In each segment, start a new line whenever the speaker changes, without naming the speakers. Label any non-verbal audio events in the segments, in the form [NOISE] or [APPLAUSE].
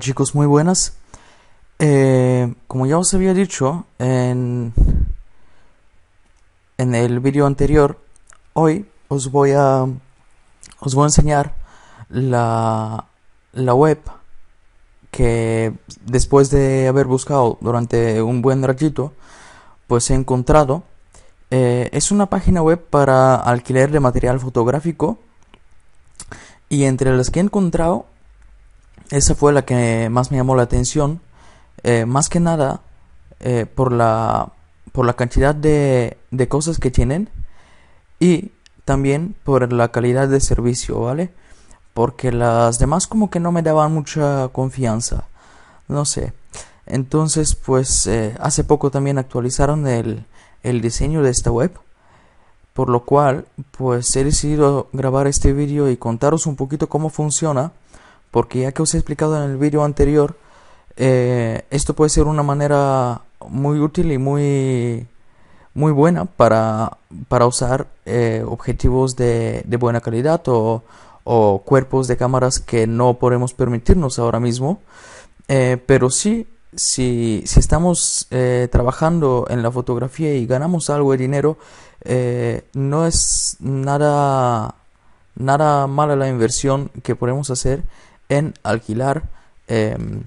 chicos, muy buenas. Eh, como ya os había dicho en, en el vídeo anterior, hoy os voy a os voy a enseñar la, web que después de haber buscado durante un buen ratito, pues he encontrado. Eh, es una página web para alquiler de material fotográfico y entre las que he encontrado esa fue la que más me llamó la atención, eh, más que nada eh, por, la, por la cantidad de, de cosas que tienen y también por la calidad de servicio, ¿vale? Porque las demás como que no me daban mucha confianza, no sé. Entonces, pues eh, hace poco también actualizaron el, el diseño de esta web, por lo cual, pues he decidido grabar este vídeo y contaros un poquito cómo funciona porque ya que os he explicado en el vídeo anterior, eh, esto puede ser una manera muy útil y muy, muy buena para, usar eh, objetivos de, buena calidad o, cuerpos de cámaras que no podemos permitirnos ahora mismo. Eh, pero sí, si, estamos trabajando en la fotografía y ganamos algo de dinero, no es nada, nada mala la inversión que podemos hacer en alquilar em,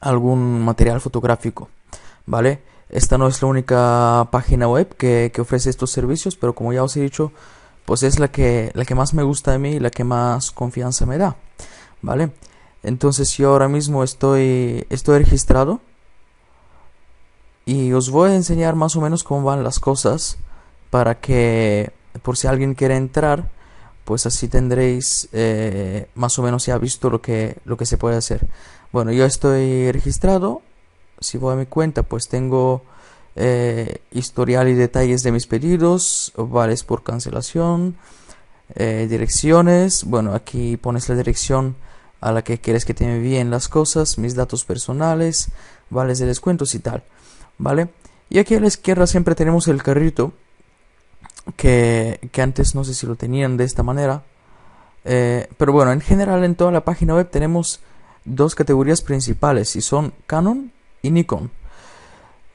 algún material fotográfico, ¿vale? Esta no es la única página web que, que, ofrece estos servicios, pero como ya os he dicho, pues es la que, la que más me gusta a mí y la que más confianza me da, ¿vale? Entonces yo ahora mismo estoy, estoy registrado y os voy a enseñar más o menos cómo van las cosas para que por si alguien quiere entrar pues así tendréis eh, más o menos ya visto lo que, lo que se puede hacer. Bueno, yo estoy registrado. Si voy a mi cuenta, pues tengo eh, historial y detalles de mis pedidos, vales por cancelación, eh, direcciones. Bueno, aquí pones la dirección a la que quieres que te envíen las cosas, mis datos personales, vales de descuentos y tal. ¿Vale? Y aquí a la izquierda siempre tenemos el carrito que, antes no sé si lo tenían de esta manera. Eh, pero bueno, en general en toda la página web tenemos dos categorías principales y son Canon y Nikon.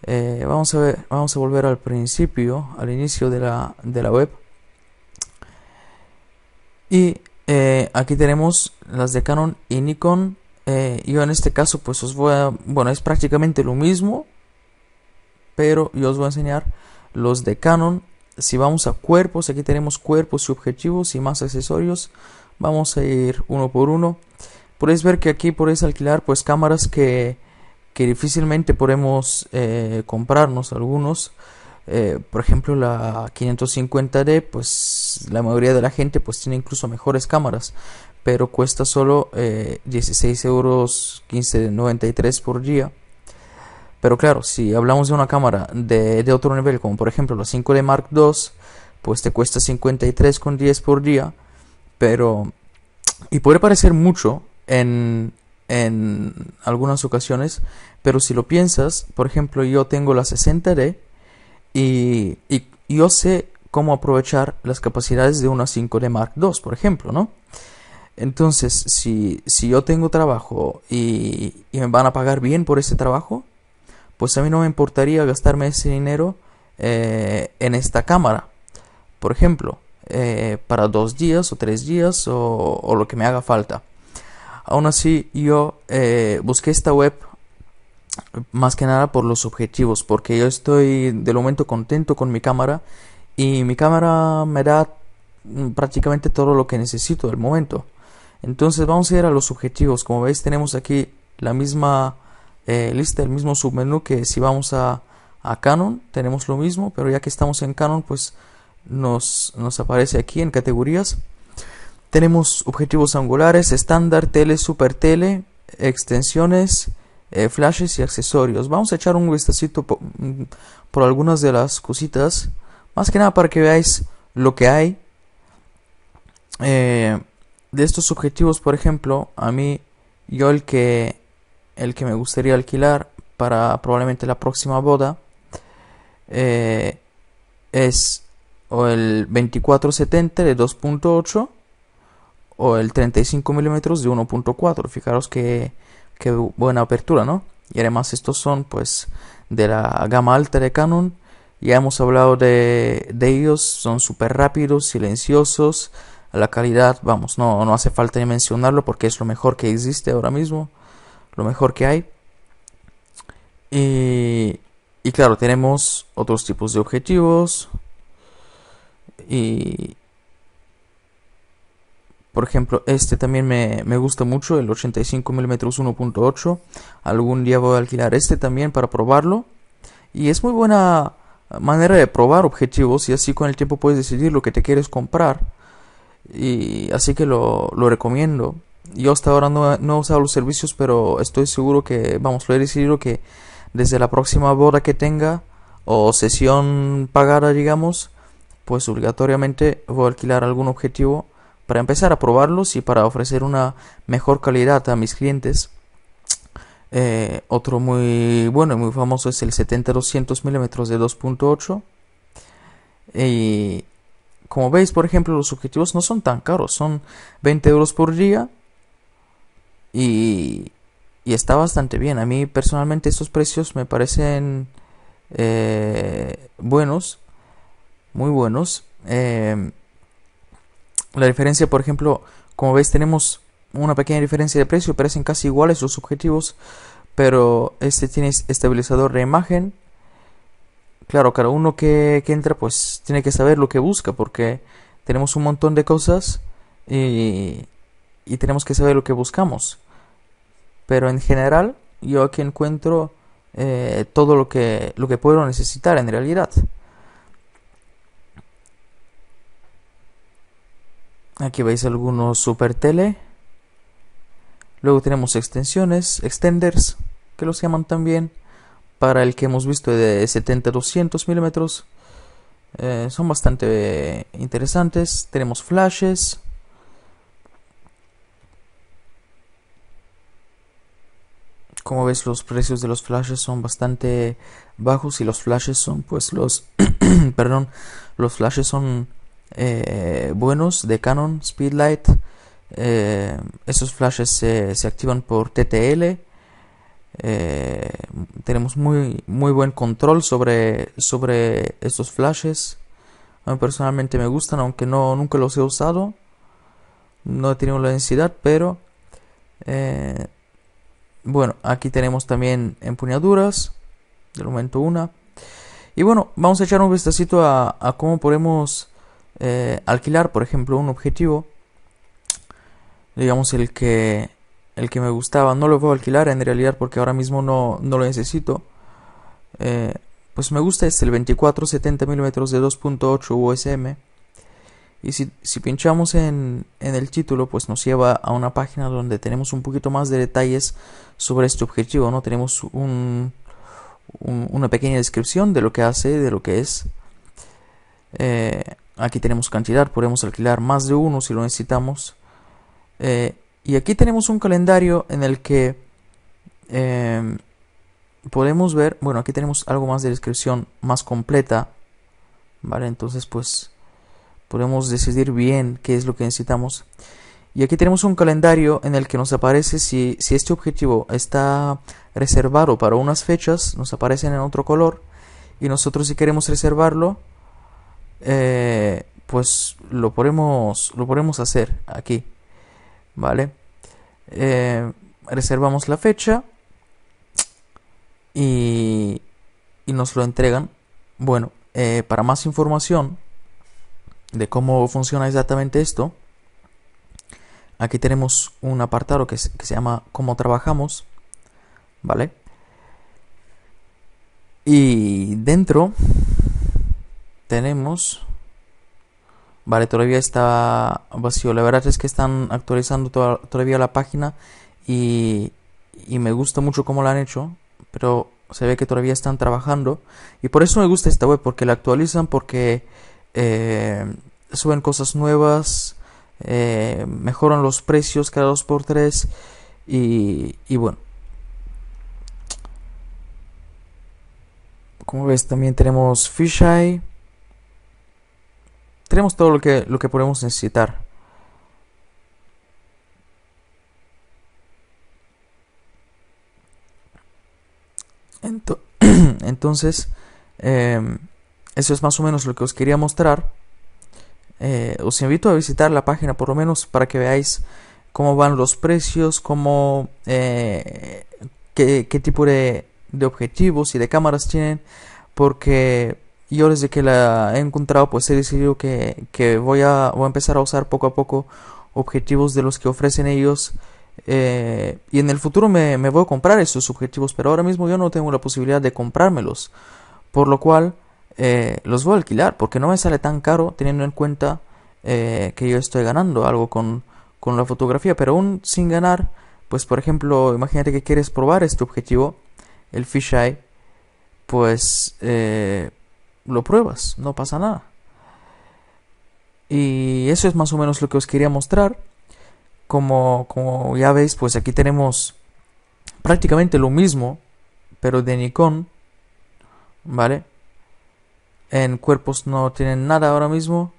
Eh, vamos, a ver, vamos a volver al principio, al inicio de la, de la web. Y eh, aquí tenemos las de Canon y Nikon. yo en este caso pues os voy a... Bueno, es prácticamente lo mismo, pero yo os voy a enseñar los de Canon si vamos a cuerpos, aquí tenemos cuerpos y objetivos y más accesorios. Vamos a ir uno por uno. Podéis ver que aquí podéis alquilar pues cámaras que, difícilmente podemos eh, comprarnos algunos. Eh, por ejemplo la 550D pues la mayoría de la gente pues tiene incluso mejores cámaras pero cuesta solo eh, 16 euros 15.93 por día pero claro, si hablamos de una cámara de, de otro nivel, como por ejemplo la 5D Mark II, pues te cuesta 53,10 por día. Pero. Y puede parecer mucho en, en algunas ocasiones, pero si lo piensas, por ejemplo, yo tengo la 60D y, yo sé cómo aprovechar las capacidades de una 5D Mark II, por ejemplo, ¿no? Entonces, si, si yo tengo trabajo y, me van a pagar bien por ese trabajo, pues a mí no me importaría gastarme ese dinero eh, en esta cámara. Por ejemplo, eh, para dos días o tres días o, lo que me haga falta. Aún así, yo eh, busqué esta web más que nada por los objetivos, porque yo estoy del momento contento con mi cámara y mi cámara me da mm, prácticamente todo lo que necesito del momento. Entonces vamos a ir a los objetivos. Como veis tenemos aquí la misma eh, lista, el mismo submenú que si vamos a, Canon, tenemos lo mismo, pero ya que estamos en Canon, pues nos, nos aparece aquí en categorías. Tenemos objetivos angulares, estándar, tele, super tele, extensiones, eh, flashes y accesorios. Vamos a echar un vistacito mm, por, algunas de las cositas, más que nada para que veáis lo que hay. Eh, de estos objetivos, por ejemplo, a mí, yo el que el que me gustaría alquilar para probablemente la próxima boda eh, es o el 2470 de 2.8 o el 35 milímetros de 1.4 fijaros que, que buena apertura no y además estos son pues de la gama alta de Canon ya hemos hablado de, ellos son súper rápidos silenciosos la calidad vamos no, no hace falta mencionarlo porque es lo mejor que existe ahora mismo lo mejor que hay. Y, claro, tenemos otros tipos de objetivos. Y, por ejemplo, este también me, gusta mucho, el 85mm 1.8. Algún día voy a alquilar este también para probarlo. Y es muy buena manera de probar objetivos y así con el tiempo puedes decidir lo que te quieres comprar. Y así que lo, lo recomiendo yo hasta ahora no, he usado los servicios, pero estoy seguro que, vamos, a poder decirlo que desde la próxima boda que tenga o sesión pagada, digamos, pues obligatoriamente voy a alquilar algún objetivo para empezar a probarlos y para ofrecer una mejor calidad a mis clientes. Eh, otro muy bueno y muy famoso es el 70-200 milímetros de 2.8. Y como veis, por ejemplo, los objetivos no son tan caros, son 20 euros por día y, está bastante bien. A mí personalmente estos precios me parecen eh, buenos, muy buenos. Em, la diferencia, por ejemplo, como veis tenemos una pequeña diferencia de precio, parecen casi iguales los objetivos, pero este tiene estabilizador de imagen. Claro, cada uno que, que entra pues tiene que saber lo que busca porque tenemos un montón de cosas y y tenemos que saber lo que buscamos. Pero en general, yo aquí encuentro eh, todo lo que, lo que puedo necesitar en realidad. Aquí veis algunos super tele. Luego tenemos extensiones, extenders, que los llaman también. Para el que hemos visto de 70-200 milímetros. Eh, son bastante interesantes. Tenemos flashes. como ves los precios de los flashes son bastante bajos y los flashes son pues los [CLEARS THROAT] perdón los flashes son eh, buenos de Canon Speedlight eh, esos flashes se, activan por TTL eh, tenemos muy muy buen control sobre sobre estos flashes a mí personalmente me gustan aunque no nunca los he usado no he tenido la densidad pero bueno, aquí tenemos también empuñaduras. Del momento una. Y bueno, vamos a echar un vistacito a, cómo podemos eh, alquilar, por ejemplo, un objetivo. Digamos el que, el que me gustaba. No lo puedo alquilar en realidad porque ahora mismo no, lo necesito. Eh, pues me gusta este, el 24-70 mm de 2.8 USM. Y si, pinchamos en, el título, pues nos lleva a una página donde tenemos un poquito más de detalles sobre este objetivo, ¿no? Tenemos una pequeña descripción de lo que hace, de lo que es. Eh, aquí tenemos cantidad, podemos alquilar más de uno si lo necesitamos. Eh, y aquí tenemos un calendario en el que eh, podemos ver, bueno, aquí tenemos algo más de descripción más completa, ¿vale? Entonces, pues Podemos decidir bien qué es lo que necesitamos. Y aquí tenemos un calendario en el que nos aparece si, si este objetivo está reservado para unas fechas, nos aparecen en otro color. Y nosotros si queremos reservarlo, eh, pues lo podemos, lo podemos hacer aquí. ¿Vale? Eh, reservamos la fecha y, y nos lo entregan. Bueno, eh, para más información de cómo funciona exactamente esto, aquí tenemos un apartado que se, llama cómo trabajamos, ¿vale? Y dentro tenemos Vale, todavía está vacío. La verdad es que están actualizando todavía la página y, y, me gusta mucho cómo la han hecho, pero se ve que todavía están trabajando. Y por eso me gusta esta web, porque la actualizan, porque eh, suben cosas nuevas, eh, mejoran los precios cada dos por tres y, y bueno. Como ves, también tenemos fisheye. Tenemos todo lo que, lo que podemos necesitar. [CLEARS THROAT] Entonces, eh, eso es más o menos lo que os quería mostrar. Eh, os invito a visitar la página por lo menos para que veáis cómo van los precios, cómo, eh, qué, tipo de, objetivos y de cámaras tienen, porque yo desde que la he encontrado pues he decidido que, que voy, a, empezar a usar poco a poco objetivos de los que ofrecen ellos. Eh, y en el futuro me, me voy a comprar esos objetivos, pero ahora mismo yo no tengo la posibilidad de comprármelos. Por lo cual, eh, los voy a alquilar porque no me sale tan caro teniendo en cuenta eh, que yo estoy ganando algo con, la fotografía, pero aún sin ganar, pues por ejemplo, imagínate que quieres probar este objetivo, el fisheye, pues eh, lo pruebas, no pasa nada. Y eso es más o menos lo que os quería mostrar. Como, como ya veis, pues aquí tenemos prácticamente lo mismo, pero de Nikon, ¿vale? En cuerpos no tienen nada ahora mismo.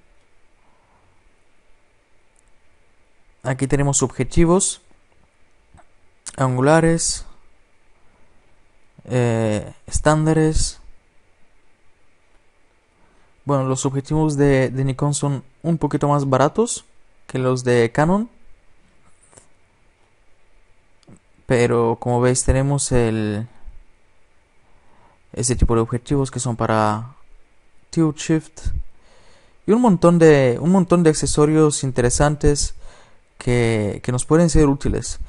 Aquí tenemos objetivos. Angulares. Eh, estándares. Bueno, los objetivos de, de Nikon son un poquito más baratos que los de Canon. Pero como veis tenemos el ese tipo de objetivos que son para shift y un montón de, un montón de accesorios interesantes que, nos pueden ser útiles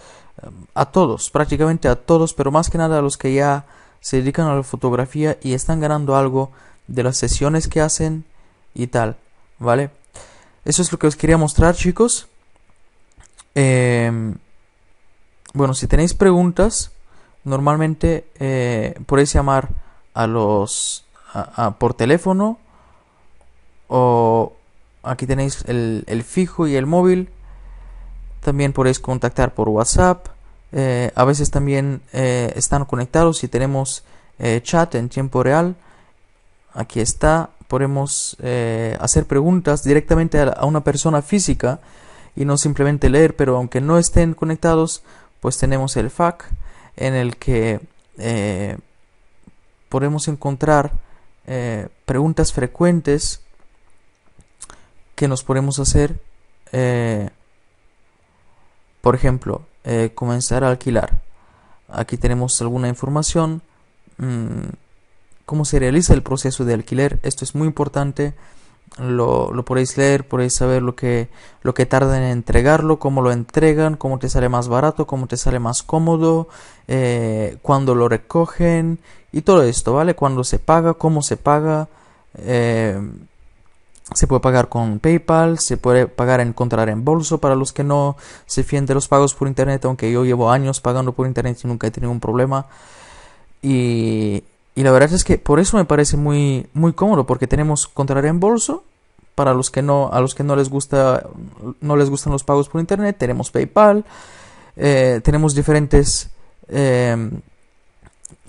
em, a todos, prácticamente a todos, pero más que nada a los que ya se dedican a la fotografía y están ganando algo de las sesiones que hacen y tal, ¿vale? Eso es lo que os quería mostrar, chicos. Em, bueno, si tenéis preguntas, normalmente eh, podéis llamar a los por teléfono o aquí tenéis el, fijo y el móvil. También podéis contactar por WhatsApp. Eh, a veces también eh, están conectados Si tenemos eh, chat en tiempo real. Aquí está. Podemos hacer preguntas directamente a, una persona física y no simplemente leer, pero aunque no estén conectados, pues tenemos el FAQ en el que podemos encontrar eh, preguntas frecuentes que nos podemos hacer. Eh, por ejemplo, eh, comenzar a alquilar. Aquí tenemos alguna información. Mm, ¿Cómo se realiza el proceso de alquiler? Esto es muy importante lo, podéis leer, podéis saber lo que, lo que tardan en entregarlo, cómo lo entregan, cómo te sale más barato, cómo te sale más cómodo, cuando eh, cuándo lo recogen y todo esto, ¿vale? cuando se paga, cómo se paga. Eh, se puede pagar con PayPal, se puede pagar en contra en bolso para los que no se fíen de los pagos por internet, aunque yo llevo años pagando por internet y nunca he tenido un problema. Y y la verdad es que por eso me parece muy, muy cómodo, porque tenemos contrarreembolso para los que no, a los que no les gusta, no les gustan los pagos por internet, tenemos PayPal, eh, tenemos diferentes em,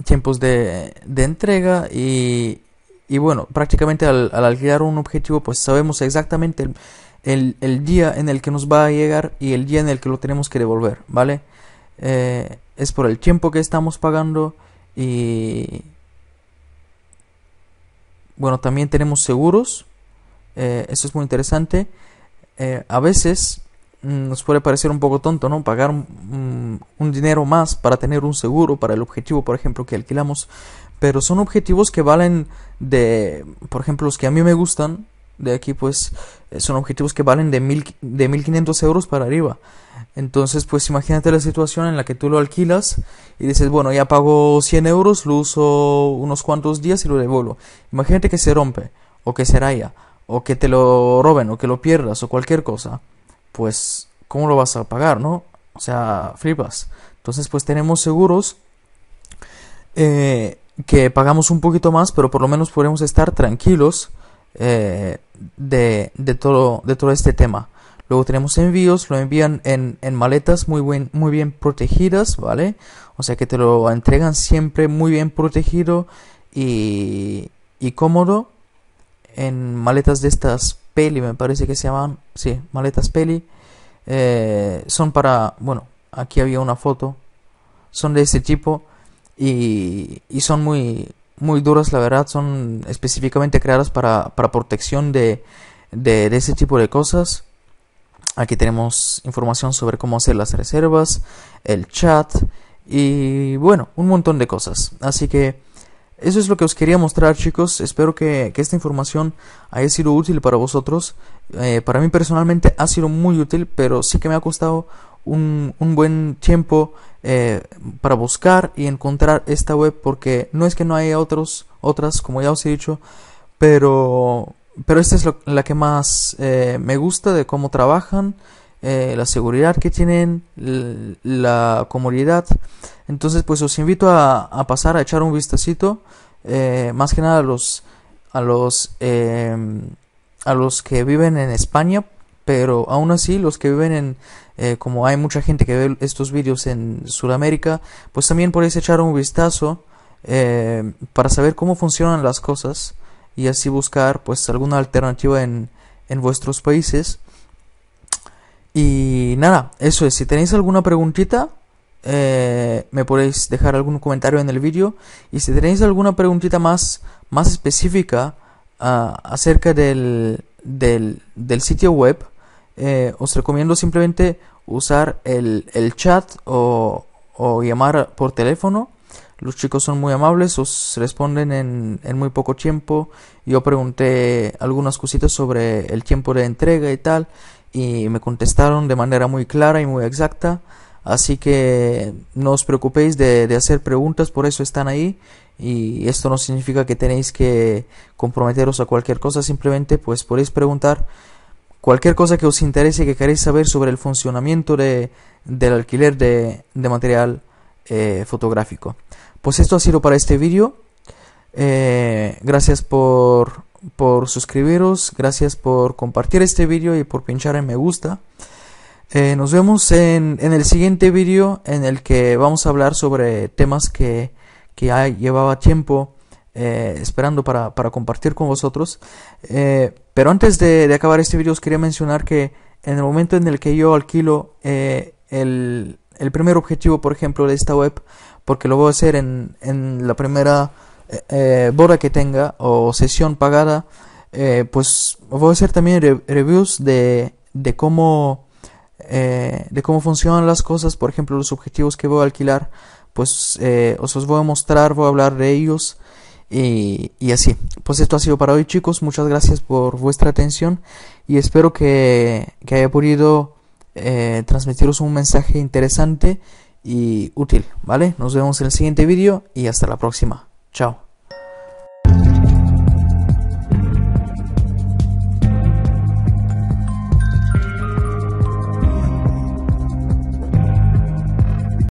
tiempos de, entrega y, y bueno, prácticamente al, al, alquilar un objetivo, pues sabemos exactamente el, día en el que nos va a llegar y el día en el que lo tenemos que devolver, ¿vale? Eh, es por el tiempo que estamos pagando y, bueno, también tenemos seguros. Eh, eso es muy interesante. Eh, a veces mm, nos puede parecer un poco tonto, ¿no? Pagar mm, un dinero más para tener un seguro para el objetivo, por ejemplo, que alquilamos. Pero son objetivos que valen de, por ejemplo, los que a mí me gustan. De aquí, pues, eh, son objetivos que valen de, mil, de 1500 euros para arriba. Entonces, pues imagínate la situación en la que tú lo alquilas y dices, bueno, ya pago 100 euros, lo uso unos cuantos días y lo devuelvo. Imagínate que se rompe, o que se raya, o que te lo roben, o que lo pierdas, o cualquier cosa. Pues, ¿cómo lo vas a pagar, no? O sea, flipas. Entonces, pues tenemos seguros eh, que pagamos un poquito más, pero por lo menos podemos estar tranquilos eh, de, todo, de todo este tema. Luego tenemos envíos, lo envían en, maletas muy, buen, muy bien protegidas, ¿vale? O sea que te lo entregan siempre muy bien protegido y, cómodo en maletas de estas peli, me parece que se llaman, sí, maletas peli. Eh, son para, bueno, aquí había una foto, son de este tipo y, son muy, muy duras, la verdad, son específicamente creadas para, para protección de, de, de ese tipo de cosas. Aquí tenemos información sobre cómo hacer las reservas, el chat y bueno, un montón de cosas. Así que eso es lo que os quería mostrar chicos. Espero que, esta información haya sido útil para vosotros. Eh, para mí personalmente ha sido muy útil, pero sí que me ha costado un, buen tiempo eh, para buscar y encontrar esta web porque no es que no haya otros, otras, como ya os he dicho, pero pero esta es la que más eh, me gusta de cómo trabajan, eh, la seguridad que tienen, la comodidad. Entonces, pues os invito a, pasar a echar un vistacito, eh, más que nada a los a los em, a los que viven en España, pero aún así los que viven en como hay mucha gente que ve estos vídeos en Sudamérica, pues también podéis echar un vistazo para saber cómo funcionan las cosas y así buscar pues alguna alternativa en, vuestros países. Y nada, eso es, si tenéis alguna preguntita, eh, me podéis dejar algún comentario en el vídeo. Y si tenéis alguna preguntita más, más específica ah, acerca del, sitio web, eh, os recomiendo simplemente usar el, el chat o, o, llamar por teléfono los chicos son muy amables, os responden en, muy poco tiempo. Yo pregunté algunas cositas sobre el tiempo de entrega y tal, y me contestaron de manera muy clara y muy exacta. Así que no os preocupéis de, hacer preguntas, por eso están ahí. Y esto no significa que tenéis que comprometeros a cualquier cosa, simplemente pues podéis preguntar cualquier cosa que os interese, Y que queréis saber sobre el funcionamiento del alquiler de material eh, fotográfico. Pues esto ha sido para este vídeo. Eh, gracias por, por suscribiros, gracias por compartir este vídeo y por pinchar en me gusta. Eh, nos vemos en, el siguiente vídeo en el que vamos a hablar sobre temas que, que llevaba tiempo esperando para, para, compartir con vosotros. pero antes de, de, acabar este vídeo os quería mencionar que en el momento en el que yo alquilo el, el primer objetivo, por ejemplo, de esta web, porque lo voy a hacer en, la primera eh, eh, boda que tenga o sesión pagada, eh, pues voy a hacer también reviews de, de cómo de cómo funcionan las cosas, por ejemplo, los objetivos que voy a alquilar, pues os los voy a mostrar, voy a hablar de ellos. Y, así, pues esto ha sido para hoy chicos, muchas gracias por vuestra atención y espero que haya podido eh, transmitiros un mensaje interesante y útil, ¿vale? Nos vemos en el siguiente vídeo y hasta la próxima. Chao.